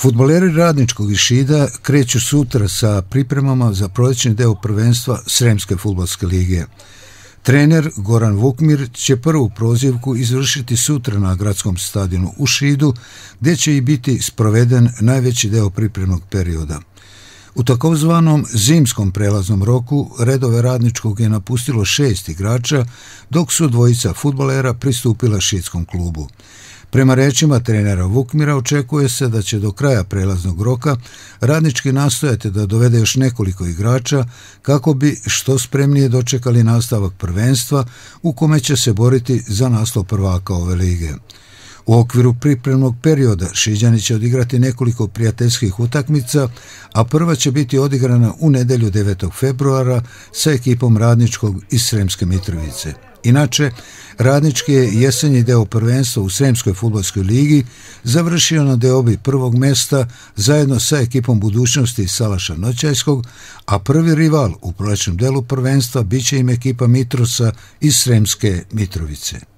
Futboleri radničkog Išida kreću sutra sa pripremama za prolećni deo prvenstva Sremske futbolske lige. Trener Goran Vukmir će prvu prozivku izvršiti sutra na gradskom stadionu u Šidu, gde će i biti sproveden najveći deo pripremnog perioda. U takozvanom zimskom prelaznom roku redove radničkog je napustilo šest igrača, dok su dvojica futbolera pristupila šidskom klubu. Prema rečima trenera Vukmira očekuje se da će do kraja prelaznog roka radnički nastojati da dovede još nekoliko igrača kako bi što spremnije dočekali nastavak prvenstva u kome će se boriti za naslov prvaka ove lige. U okviru pripremnog perioda Šiđani će odigrati nekoliko prijateljskih utakmica, a prva će biti odigrana u nedelju 9. februara sa ekipom Radničkog iz Sremske Mitrovice. Inače, Radnički je jesenji deo prvenstva u Sremskoj futbolskoj ligi završio na deobi prvog mesta zajedno sa ekipom budućnosti Salaša Noćajskog, a prvi rival u prolećnom delu prvenstva biće im ekipa Mitrosa iz Sremske Mitrovice.